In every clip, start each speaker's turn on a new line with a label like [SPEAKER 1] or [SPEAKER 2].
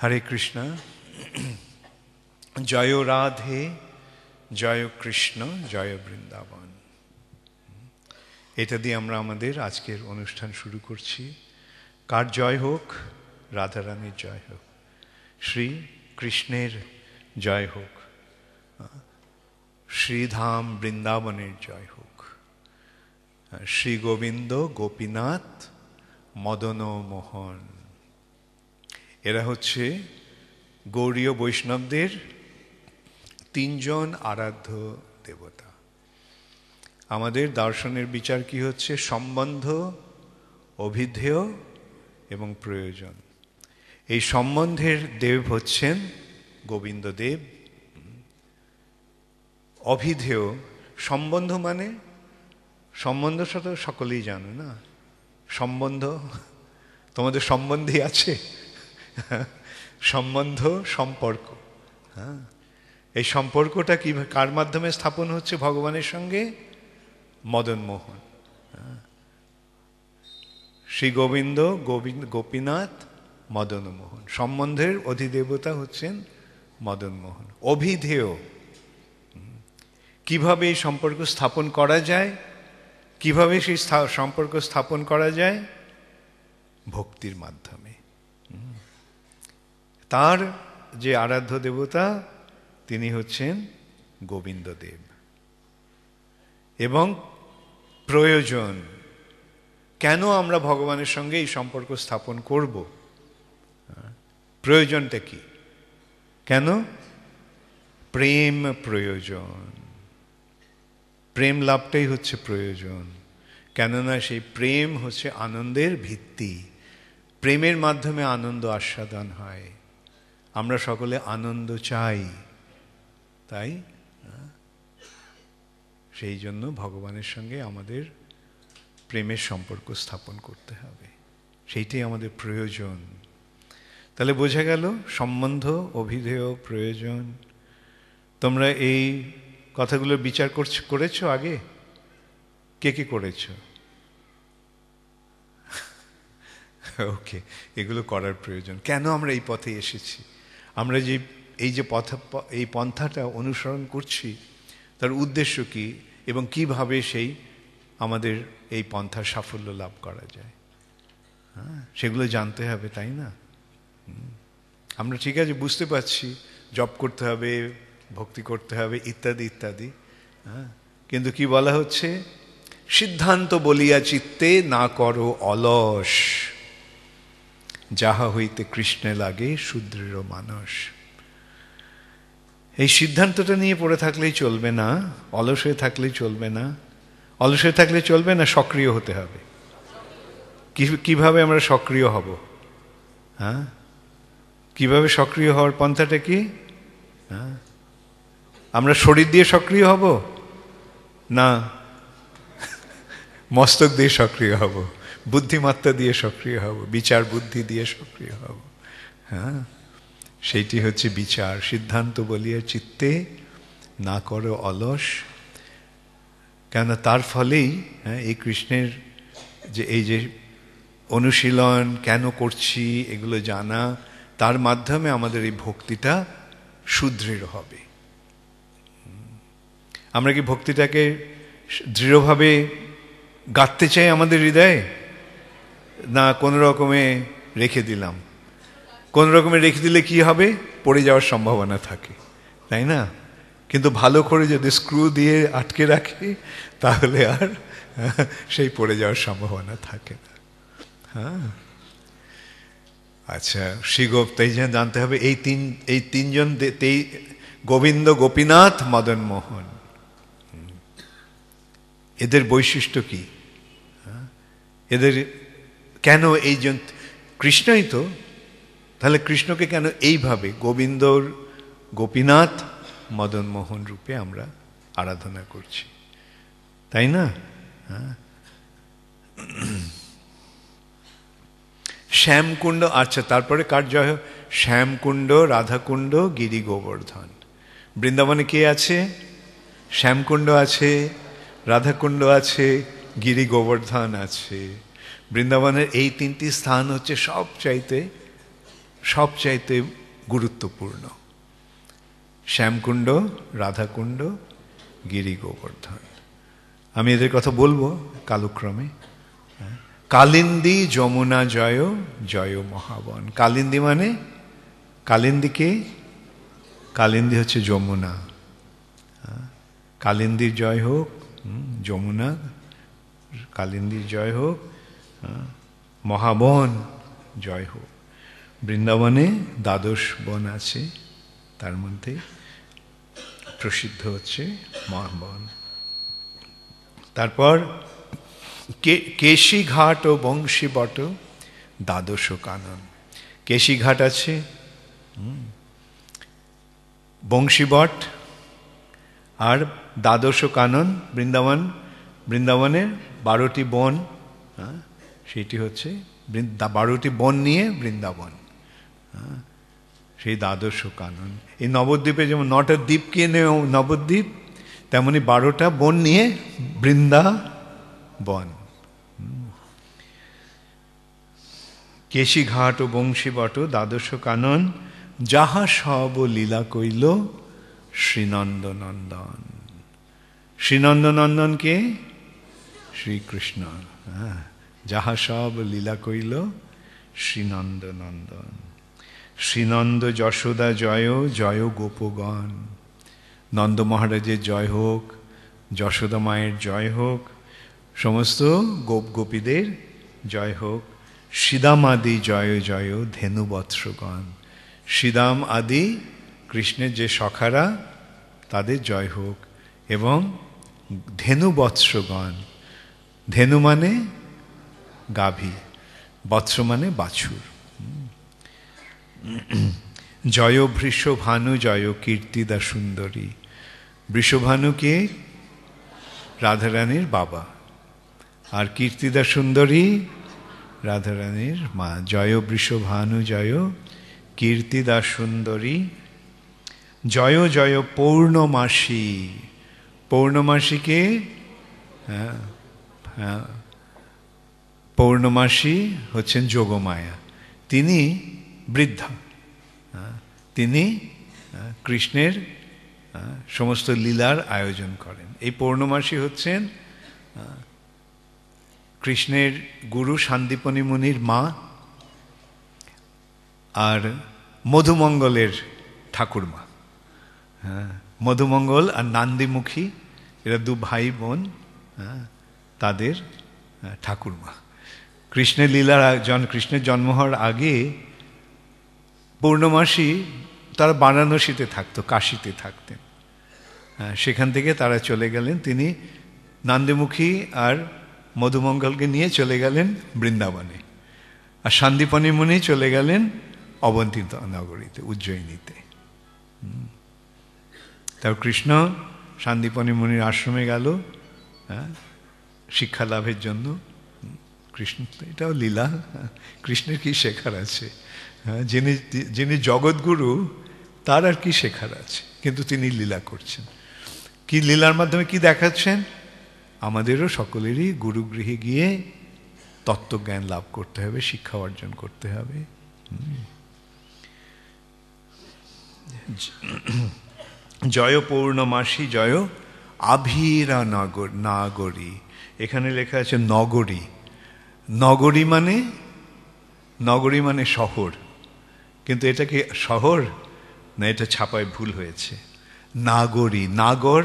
[SPEAKER 1] হরে কৃষ্ণ জয় রাধে জয় কৃষ্ণ জয় বৃন্দাবন এটা দিয়ে আমরা আমাদের আজকের অনুষ্ঠান শুরু করছি কার জয় হোক রাধারানীর জয় হোক শ্রী কৃষ্ণের জয় হোক শ্রীধাম বৃন্দাবনের জয় হোক শ্রী গোবিন্দ গোপীনাথ মদন মোহন এরা হচ্ছে গৌরীয় বৈষ্ণবদের তিনজন আরাধ্য দেবতা আমাদের দর্শনের বিচার কি হচ্ছে সম্বন্ধ অভিধেয় এবং প্রয়োজন এই সম্বন্ধের দেব হচ্ছেন গোবিন্দদেব অভিধেয় সম্বন্ধ মানে সম্বন্ধ সাথে সকলেই জানো না সম্বন্ধ তোমাদের সম্বন্ধে আছে সম্বন্ধ সম্পর্ক হ্যাঁ এই সম্পর্কটা কি কার মাধ্যমে স্থাপন হচ্ছে ভগবানের সঙ্গে মদনমোহন হ্যাঁ? শ্রী গোবিন্দ গোবিন্দ গোপীনাথ মদনমোহন সম্বন্ধের অধিদেবতা হচ্ছেন মদনমোহন অভিধেয় কিভাবে এই সম্পর্ক স্থাপন করা যায় কিভাবে সেই সম্পর্ক স্থাপন করা যায় ভক্তির মাধ্যমে তার যে আরাধ্য দেবতা তিনি হচ্ছেন গোবিন্দদেব এবং প্রয়োজন কেন আমরা ভগবানের সঙ্গে এই সম্পর্ক স্থাপন করব প্রয়োজনটা কি কেন প্রেম প্রয়োজন প্রেম লাভটাই হচ্ছে প্রয়োজন কেননা সেই প্রেম হচ্ছে আনন্দের ভিত্তি প্রেমের মাধ্যমে আনন্দ আস্বাদন হয় আমরা সকলে আনন্দ চাই তাই সেই জন্য ভগবানের সঙ্গে আমাদের প্রেমের সম্পর্ক স্থাপন করতে হবে সেইটাই আমাদের প্রয়োজন তাহলে বোঝা গেল সম্বন্ধ অভিধেয় প্রয়োজন তোমরা এই কথাগুলো বিচার করছো করেছো আগে কে কে করেছো ওকে এগুলো করার প্রয়োজন কেন আমরা এই পথে এসেছি আমরা যে এই যে পথ এই পন্থাটা অনুসরণ করছি তার উদ্দেশ্য কি এবং কিভাবে সেই আমাদের এই পন্থার সাফল্য লাভ করা যায় হ্যাঁ সেগুলো জানতে হবে তাই না আমরা ঠিক আছে বুঝতে পারছি জব করতে হবে ভক্তি করতে হবে ইত্যাদি ইত্যাদি হ্যাঁ কিন্তু কি বলা হচ্ছে সিদ্ধান্ত বলিয়া চিত্তে না করো অলস যাহা হইতে কৃষ্ণে লাগে সুদৃঢ় মানুষ এই সিদ্ধান্তটা নিয়ে পড়ে থাকলেই চলবে না অলস হয়ে থাকলেই চলবে না অলস হয়ে থাকলে চলবে না সক্রিয় হতে হবে কিভাবে আমরা সক্রিয় হব হ্যাঁ কিভাবে সক্রিয় হওয়ার পন্থাটা কি হ্যাঁ আমরা শরীর দিয়ে সক্রিয় হব না মস্তক দিয়ে সক্রিয় হব বুদ্ধিমত্তা দিয়ে সক্রিয় হব বিচার বুদ্ধি দিয়ে সক্রিয় হব হ্যাঁ সেইটি হচ্ছে বিচার সিদ্ধান্ত বলিয়া চিত্তে না করো অলস কেননা তার ফলেই হ্যাঁ এই কৃষ্ণের যে এই যে অনুশীলন কেন করছি এগুলো জানা তার মাধ্যমে আমাদের এই ভক্তিটা সুদৃঢ় হবে আমরা কি ভক্তিটাকে দৃঢ়ভাবে গাঁথতে চাই আমাদের হৃদয়ে না কোন রকমে রেখে দিলাম কোন রকমে রেখে দিলে কি হবে পড়ে যাওয়ার সম্ভাবনা থাকে তাই না কিন্তু ভালো করে যদি স্ক্রু দিয়ে আটকে রাখি তাহলে আর সেই পড়ে যাওয়ার সম্ভাবনা থাকে না হ্যাঁ আচ্ছা শ্রী যেন জানতে হবে এই তিন এই তিনজন তেই গোবিন্দ গোপীনাথ মদন মোহন এদের বৈশিষ্ট্য কি হ্যাঁ। এদের কেন এই কৃষ্ণই তো তাহলে কৃষ্ণকে কেন এইভাবে গোবিন্দর গোপীনাথ মদনমোহন রূপে আমরা আরাধনা করছি তাই না হ্যাঁ। শ্যামকুণ্ড আচ্ছা তারপরে কার জয় শ্যামকুণ্ড রাধাকুণ্ড গিরি গোবর্ধন বৃন্দাবনে কে আছে শ্যামকুণ্ড আছে রাধাকুণ্ড আছে গিরি গোবর্ধন আছে বৃন্দাবনের এই তিনটি স্থান হচ্ছে সবচাইতে সবচাইতে গুরুত্বপূর্ণ শ্যামকুণ্ড রাধাকুণ্ড গিরি গোবর্ধন আমি এদের কথা বলবো কালুক্রমে হ্যাঁ, কালিন্দি যমুনা জয় জয় মহাবন কালিন্দি মানে কালিন্দিকে কালিন্দি হচ্ছে হ্যাঁ, যমুনা কালিন্দির জয় হোক যমুনা কালিন্দির জয় হোক হ্যাঁ? মহাবন জয় হোক বৃন্দাবনে দ্বাদশ বন আছে তার মধ্যে প্রসিদ্ধ হচ্ছে মহাবন তারপর কেশিঘাট ও বট দ্বাদশ কানন কেশিঘাট আছে বংশীবট আর দ্বাদশ কানন বৃন্দাবন বৃন্দাবনের বারোটি বন হ্যাঁ সেটি হচ্ছে বৃন্দা বারোটি বন নিয়ে বৃন্দাবন হ্যাঁ? সেই দ্বাদশ কানন এই নবদ্বীপে যেমন নটা দ্বীপকে নেও নবদ্বীপ তেমনি বারোটা বন নিয়ে বৃন্দা বন কেশিঘাট ও বংশীবট দ্বাদশ কানন যাহা সব লীলা কইল শ্রীনন্দনন্দন শ্রীনন্দনন্দনকে শ্রীকৃষ্ণ হ্যাঁ যাহা সব লীলা কইল শ্রীনন্দ নন্দন শ্রীনন্দ যশোদা জয় জয় গোপগণ নন্দ মহারাজের জয় হোক যশোদা মায়ের জয় হোক সমস্ত গোপ গোপীদের জয় হোক সিদাম আদি জয় জয় ধেনুবৎসগণ সিদাম আদি কৃষ্ণের যে সখারা তাদের জয় হোক এবং ধেনুবৎসগণ ধেনু মানে গাভী বৎস মানে বাছুর জয় ভানু জয় কীর্তিদা সুন্দরী কে রাধারানীর বাবা আর কীর্তিদা সুন্দরী রাধারানীর মা জয় বৃষভানু জয় কীর্তিদা সুন্দরী জয় জয় পৌর্ণমাসী পৌর্ণমাসীকে হ্যাঁ হ্যাঁ পৌর্ণমাসী হচ্ছেন যোগমায়া তিনি বৃদ্ধা তিনি কৃষ্ণের সমস্ত লীলার আয়োজন করেন এই পৌর্ণমাসী হচ্ছেন কৃষ্ণের গুরু শান্তিপনী মুনির মা আর মধুমঙ্গলের ঠাকুরমা হ্যাঁ মধুমঙ্গল আর নান্দিমুখী এরা দু ভাই বোন তাদের ঠাকুরমা কৃষ্ণের লীলার জন কৃষ্ণের জন্ম হওয়ার আগে পূর্ণমাসী তারা বারাণসীতে থাকতো কাশিতে থাকতেন সেখান থেকে তারা চলে গেলেন তিনি নান্দেমুখী আর মধুমঙ্গলকে নিয়ে চলে গেলেন বৃন্দাবনে আর সান্দীপনী মুনি চলে গেলেন অবন্তিত নগরীতে উজ্জয়িনীতে তার কৃষ্ণ সান্দীপনী মুনির আশ্রমে গেল শিক্ষা লাভের জন্য কৃষ্ণ এটাও লীলা কৃষ্ণের কি শেখার আছে হ্যাঁ যিনি যিনি জগৎগুরু তার আর কি শেখার আছে কিন্তু তিনি লীলা করছেন কি লীলার মাধ্যমে কি দেখাচ্ছেন আমাদেরও সকলেরই গুরুগৃহে গিয়ে তত্ত্বজ্ঞান লাভ করতে হবে শিক্ষা অর্জন করতে হবে জয় পৌর্ণমাসী জয় আভীরা নগর নাগরী এখানে লেখা আছে নগরী নগরী মানে নগরী মানে শহর কিন্তু এটা কি শহর না এটা ছাপায় ভুল হয়েছে নাগরী নাগর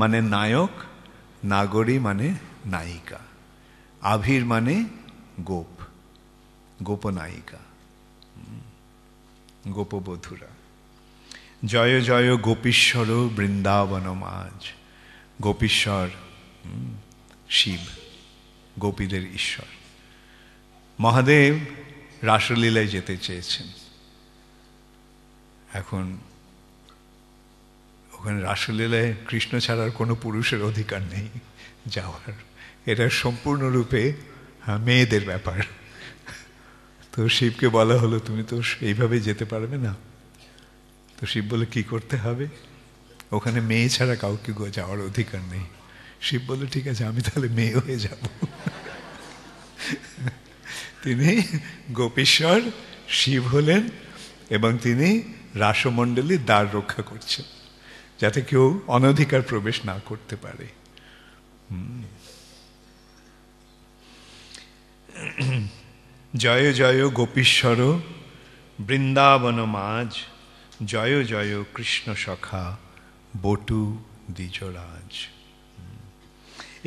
[SPEAKER 1] মানে নায়ক নাগরী মানে নায়িকা আভির মানে গোপ গোপনায়িকা গোপবধূরা জয় জয় গোপীশ্বর বৃন্দাবনম আজ গোপীশ্বর শিব গোপীদের ঈশ্বর মহাদেব রাসলীলায় যেতে চেয়েছেন এখন ওখানে রাসলীলায় কৃষ্ণ ছাড়ার কোনো পুরুষের অধিকার নেই যাওয়ার এটা সম্পূর্ণরূপে হ্যাঁ, মেয়েদের ব্যাপার তো শিবকে বলা হলো তুমি তো এইভাবে যেতে পারবে না তো শিব বলে কি করতে হবে ওখানে মেয়ে ছাড়া কাউকে যাওয়ার অধিকার নেই শিব বলল ঠিক আছে আমি তাহলে মেয়ে হয়ে যাব তিনি গোপীশ্বর শিব হলেন এবং তিনি রাসমণ্ডলীর দ্বার রক্ষা করছেন যাতে কেউ অনধিকার প্রবেশ না করতে পারে জয় জয় গোপীশ্বর বৃন্দাবন মাঝ জয় জয় কৃষ্ণ সখা বটু দ্বিজরাজ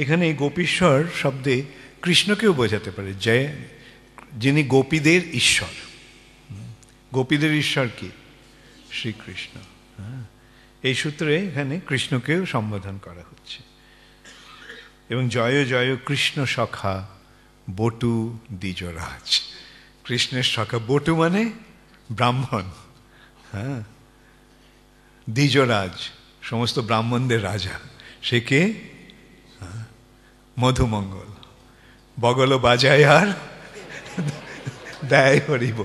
[SPEAKER 1] এখানে গোপীশ্বর শব্দে কৃষ্ণকেও বোঝাতে পারে যে যিনি গোপীদের ঈশ্বর গোপীদের ঈশ্বর কি শ্রীকৃষ্ণ হ্যাঁ। এই সূত্রে এখানে কৃষ্ণকেও সম্বোধন করা হচ্ছে এবং জয় জয় কৃষ্ণ সখা বটু দ্বিজরাজ কৃষ্ণের সখা বটু মানে ব্রাহ্মণ হ্যাঁ দ্বিজরাজ সমস্ত ব্রাহ্মণদের রাজা সে কে মধুমঙ্গল বগল বাজায় আর দেয় হরিব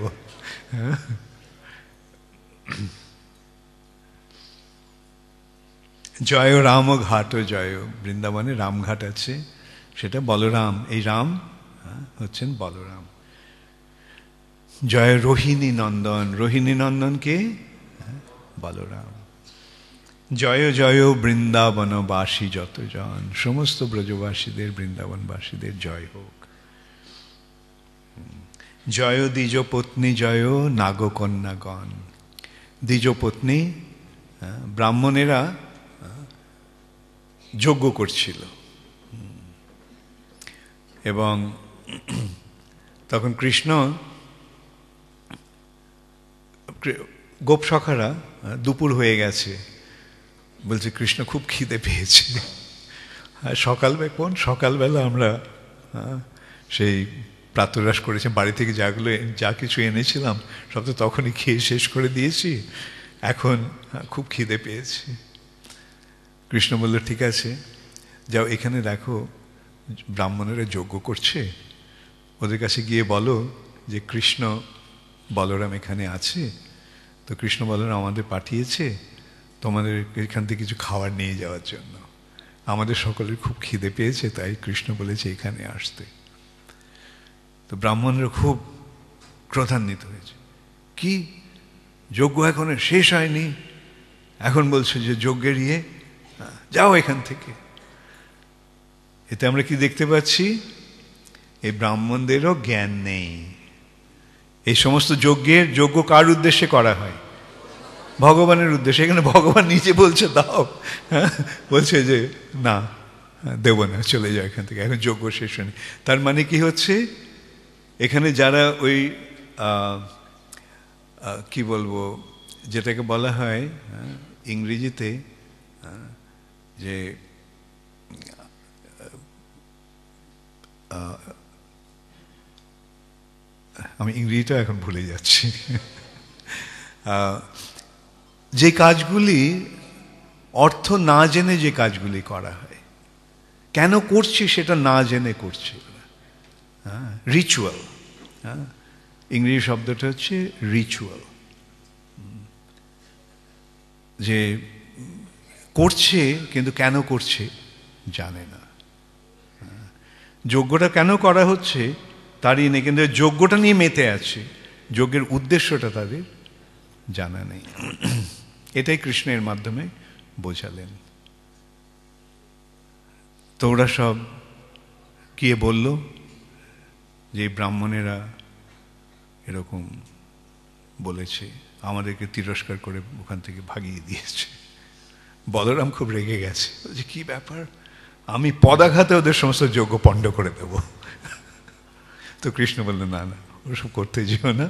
[SPEAKER 1] জয় রাম ঘাট জয় বৃন্দাবনে রামঘাট আছে সেটা বলরাম এই রাম হ্যাঁ, হচ্ছেন বলরাম জয় রোহিণী নন্দন রোহিণী নন্দনকে হ্যাঁ, বলরাম জয় জয় বৃন্দাবনবাসী যতজন সমস্ত ব্রজবাসীদের বৃন্দাবনবাসীদের জয় হোক জয় দ্বিজ পত্নী জয় নাগকন্যাগণ দ্বিজ পত্নী হ্যাঁ, ব্রাহ্মণেরা হ্যাঁ, যজ্ঞ করছিল এবং তখন কৃষ্ণ গোপসখারা হ্যাঁ, দুপুর হয়ে গেছে বলছে কৃষ্ণ খুব খিদে পেয়েছে সকালবেলা কোন সকালবেলা আমরা সেই প্রাতরাস করেছি বাড়ি থেকে যাগুলো যা কিছু এনেছিলাম সব তো তখনই খেয়ে শেষ করে দিয়েছি এখন খুব খিদে পেয়েছি কৃষ্ণ বলল ঠিক আছে যাও এখানে দেখো ব্রাহ্মণেরা যজ্ঞ করছে ওদের কাছে গিয়ে বলো যে কৃষ্ণ বলরাম এখানে আছে তো কৃষ্ণ বলরাম আমাদের পাঠিয়েছে তোমাদের এখান থেকে কিছু খাবার নিয়ে যাওয়ার জন্য আমাদের সকলের খুব খিদে পেয়েছে তাই কৃষ্ণ বলেছে এখানে আসতে তো ব্রাহ্মণরা খুব ক্রধান্বিত হয়েছে কি যজ্ঞ এখন শেষ হয়নি এখন বলছে যে যজ্ঞের ইয়ে যাও এখান থেকে এতে আমরা কি দেখতে পাচ্ছি এই ব্রাহ্মণদেরও জ্ঞান নেই এই সমস্ত যজ্ঞের যজ্ঞ কার উদ্দেশ্যে করা হয় ভগবানের উদ্দেশ্যে এখানে ভগবান নিজে বলছে দাও হ্যাঁ? বলছে যে না দেব না চলে যাও এখান থেকে এখন যোগ্য শেষ হয়নি তার মানে কি হচ্ছে এখানে যারা ওই কি বলবো যেটাকে বলা হয় ইংরেজিতে যে আমি ইংরেজিটা এখন ভুলে যাচ্ছি যে কাজগুলি অর্থ না জেনে যে কাজগুলি করা হয় কেন করছি সেটা না জেনে করছি হ্যাঁ রিচুয়াল হ্যাঁ ইংরেজি শব্দটা হচ্ছে রিচুয়াল যে করছে কিন্তু কেন করছে জানে না হ্যাঁ, যজ্ঞটা কেন করা হচ্ছে তারই নেই কিন্তু যজ্ঞটা নিয়ে মেতে আছে যজ্ঞের উদ্দেশ্যটা তাদের জানা নেই এটাই কৃষ্ণের মাধ্যমে বোঝালেন তো ওরা সব গিয়ে বলল যে ব্রাহ্মণেরা এরকম বলেছে আমাদেরকে তিরস্কার করে ওখান থেকে ভাগিয়ে দিয়েছে বলরাম খুব রেগে গেছে যে কি ব্যাপার আমি পদাঘাতে ওদের সমস্ত যোগ্য পণ্ড করে দেব তো কৃষ্ণ বললেন না না ওসব করতে যেও না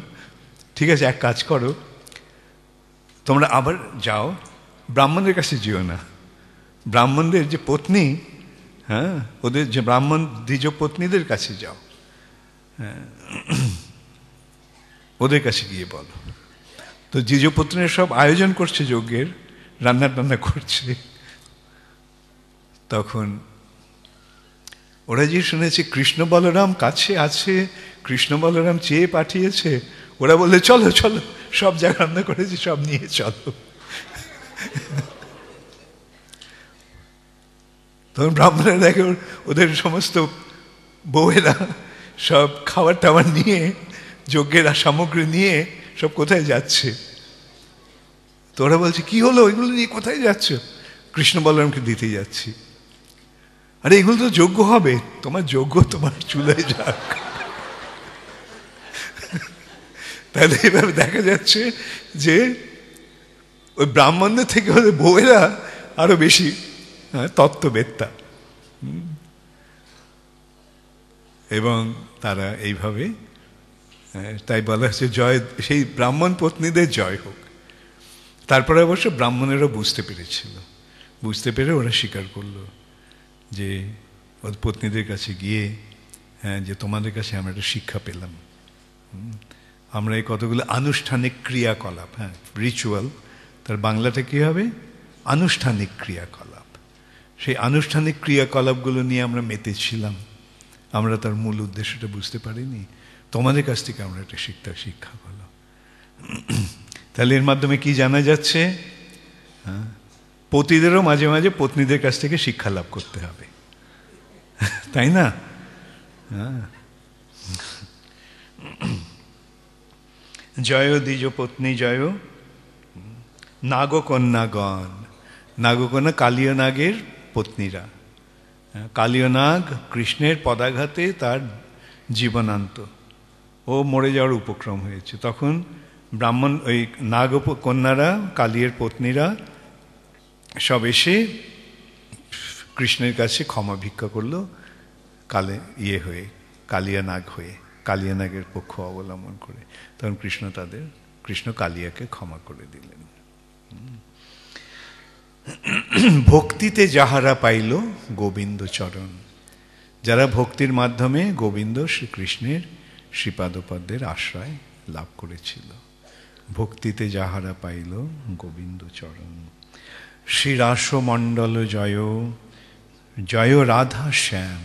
[SPEAKER 1] ঠিক আছে এক কাজ করো তোমরা আবার যাও ব্রাহ্মণদের কাছে যেও না ব্রাহ্মণদের যে পত্নী হ্যাঁ ওদের যে ব্রাহ্মণ দ্বিজ পত্নীদের কাছে যাও হ্যাঁ ওদের কাছে গিয়ে বলো তো দ্বিজ পত্নীরা সব আয়োজন করছে যজ্ঞের রান্না টান্না করছে তখন ওরা যে শুনেছে কৃষ্ণ বলরাম কাছে আছে কৃষ্ণ বলরাম চেয়ে পাঠিয়েছে ওরা বললে চলো চলো সব যা রান্না করেছি সব নিয়ে চলো তখন ব্রাহ্মণের দেখে ওদের সমস্ত বউয়েরা সব খাবার টাবার নিয়ে যজ্ঞের সামগ্রী নিয়ে সব কোথায় যাচ্ছে তো ওরা বলছে কি হলো ওইগুলো নিয়ে কোথায় যাচ্ছ কৃষ্ণ বলরামকে দিতে যাচ্ছি আরে এগুলো তো যোগ্য হবে তোমার যোগ্য তোমার চুলে যাক তাহলে এভাবে দেখা যাচ্ছে যে ওই ব্রাহ্মণদের থেকে ওদের বউয়েরা আরও বেশি হ্যাঁ, তত্ত্ববেত্তা এবং তারা এইভাবে হ্যাঁ, তাই বলা হচ্ছে জয় সেই ব্রাহ্মণ পত্নীদের জয় হোক তারপরে অবশ্য ব্রাহ্মণেরও বুঝতে পেরেছিল বুঝতে পেরে ওরা স্বীকার করলো যে ওর পত্নীদের কাছে গিয়ে হ্যাঁ যে তোমাদের কাছে আমরা একটা শিক্ষা পেলাম আমরা এই কতগুলো আনুষ্ঠানিক ক্রিয়াকলাপ হ্যাঁ রিচুয়াল তার বাংলাটা কী হবে আনুষ্ঠানিক ক্রিয়াকলাপ সেই আনুষ্ঠানিক ক্রিয়াকলাপগুলো নিয়ে আমরা মেতেছিলাম আমরা তার মূল উদ্দেশ্যটা বুঝতে পারিনি তোমাদের কাছ থেকে আমরা এটা শিখতে শিক্ষা হলো তাহলে এর মাধ্যমে কি জানা যাচ্ছে হ্যাঁ পতিদেরও মাঝে মাঝে পত্নীদের কাছ থেকে শিক্ষা লাভ করতে হবে তাই না হ্যাঁ জয় দ্বিজ পত্নী জয় নাগকন্যাগণ নাগকন্যা কালীয় নাগের পত্নীরা হ্যাঁ, কালীয় নাগ কৃষ্ণের পদাঘাতে তার জীবনান্ত ও মরে যাওয়ার উপক্রম হয়েছে তখন ব্রাহ্মণ ওই নাগ কন্যারা কালিয়ের পত্নীরা সব এসে কৃষ্ণের কাছে ক্ষমা ভিক্ষা করলো কালে ইয়ে হয়ে কালিয়া নাগ হয়ে কালিয়া নাগের পক্ষ অবলম্বন করে তখন কৃষ্ণ তাদের কৃষ্ণ কালিয়াকে ক্ষমা করে দিলেন ভক্তিতে যাহারা পাইল গোবিন্দ চরণ যারা ভক্তির মাধ্যমে গোবিন্দ শ্রীকৃষ্ণের শ্রীপাদপাদ্যের আশ্রয় লাভ করেছিল ভক্তিতে যাহারা পাইল গোবিন্দ চরণ শ্রীরাসমণ্ডল জয় জয় রাধা শ্যাম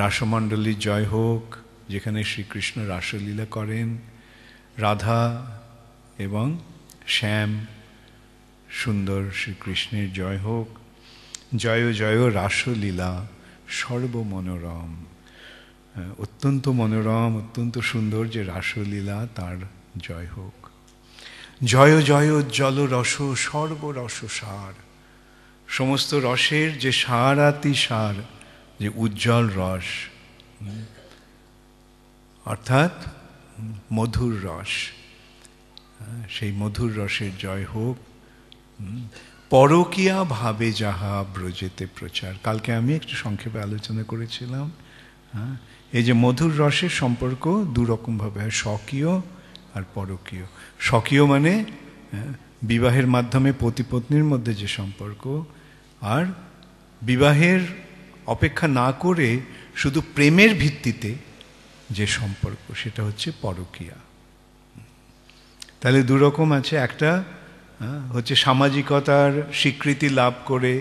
[SPEAKER 1] রাসমণ্ডলীর জয় হোক যেখানে শ্রীকৃষ্ণ রাসলীলা করেন রাধা এবং শ্যাম সুন্দর শ্রীকৃষ্ণের জয় হোক জয় জয় রাসলীলা সর্বমনোরম অত্যন্ত মনোরম অত্যন্ত সুন্দর যে রাসলীলা তার জয় হোক জয় জয় জল রস সর্বরস সার সমস্ত রসের যে সারাতি সার যে উজ্জ্বল রস অর্থাৎ মধুর রস সেই মধুর রসের জয় হোক পরকিয়া ভাবে যাহা ব্রজেতে প্রচার কালকে আমি একটু সংক্ষেপে আলোচনা করেছিলাম হ্যাঁ এই যে মধুর রসের সম্পর্ক দুরকমভাবে হয় স্বকীয় আর পরকীয় স্বকীয় মানে হ্যাঁ, বিবাহের মাধ্যমে পতি পত্নীর মধ্যে যে সম্পর্ক আর বিবাহের অপেক্ষা না করে শুধু প্রেমের ভিত্তিতে যে সম্পর্ক সেটা হচ্ছে পরকিয়া তাহলে দুরকম আছে একটা হচ্ছে সামাজিকতার স্বীকৃতি লাভ করে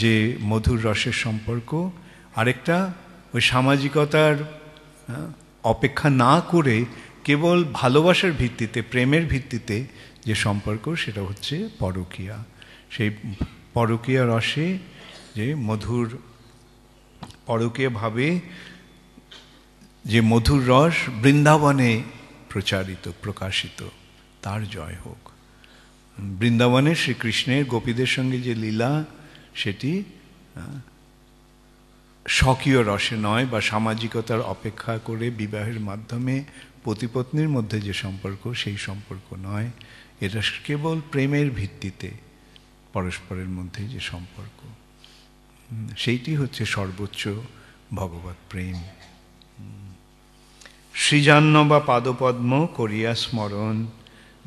[SPEAKER 1] যে মধুর রসের সম্পর্ক আরেকটা ওই সামাজিকতার অপেক্ষা না করে কেবল ভালোবাসার ভিত্তিতে প্রেমের ভিত্তিতে যে সম্পর্ক সেটা হচ্ছে পরকিয়া সেই পরকীয়া রসে যে মধুর পরকীয়ভাবে যে মধুর রস বৃন্দাবনে প্রচারিত প্রকাশিত তার জয় হোক বৃন্দাবনে শ্রীকৃষ্ণের গোপীদের সঙ্গে যে লীলা সেটি স্বকীয় রসে নয় বা সামাজিকতার অপেক্ষা করে বিবাহের মাধ্যমে পতিপত্নীর মধ্যে যে সম্পর্ক সেই সম্পর্ক নয় এটা কেবল প্রেমের ভিত্তিতে পরস্পরের মধ্যে যে সম্পর্ক সেইটি হচ্ছে সর্বোচ্চ ভগবত প্রেম শ্রীজান্ন বা পাদপদ্ম করিয়া স্মরণ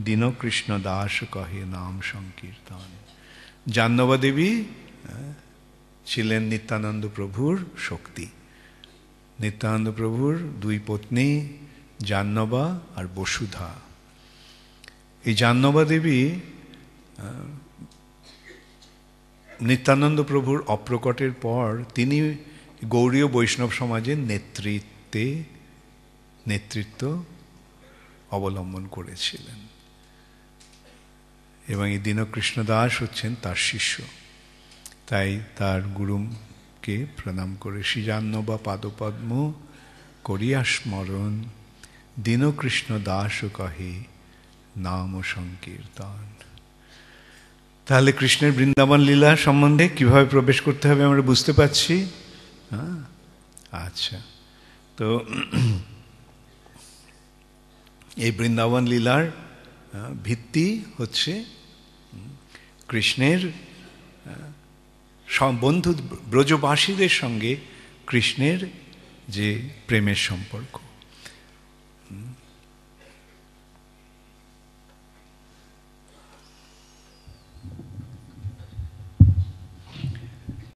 [SPEAKER 1] দীনকৃষ্ণ দাস কহে নাম সংকীর্তন জাহ্নবা দেবী ছিলেন নিত্যানন্দ প্রভুর শক্তি নিত্যানন্দ প্রভুর দুই পত্নী জাহ্নবা আর বসুধা এই জাহ্নবা দেবী নিত্যানন্দ প্রভুর অপ্রকটের পর তিনি গৌরীয় বৈষ্ণব সমাজের নেতৃত্বে নেতৃত্ব অবলম্বন করেছিলেন এবং এই দীনকৃষ্ণ দাস হচ্ছেন তার শিষ্য তাই তার গুরুমকে প্রণাম করে সিজান্ন বা পাদপদ্ম করিয়া স্মরণ দীনকৃষ্ণ দাস কহে নাম সংকীর্তন তাহলে কৃষ্ণের বৃন্দাবন লীলা সম্বন্ধে কিভাবে প্রবেশ করতে হবে আমরা বুঝতে পারছি হ্যাঁ আচ্ছা তো এই বৃন্দাবন লীলার ভিত্তি হচ্ছে কৃষ্ণের বন্ধু ব্রজবাসীদের সঙ্গে কৃষ্ণের যে প্রেমের সম্পর্ক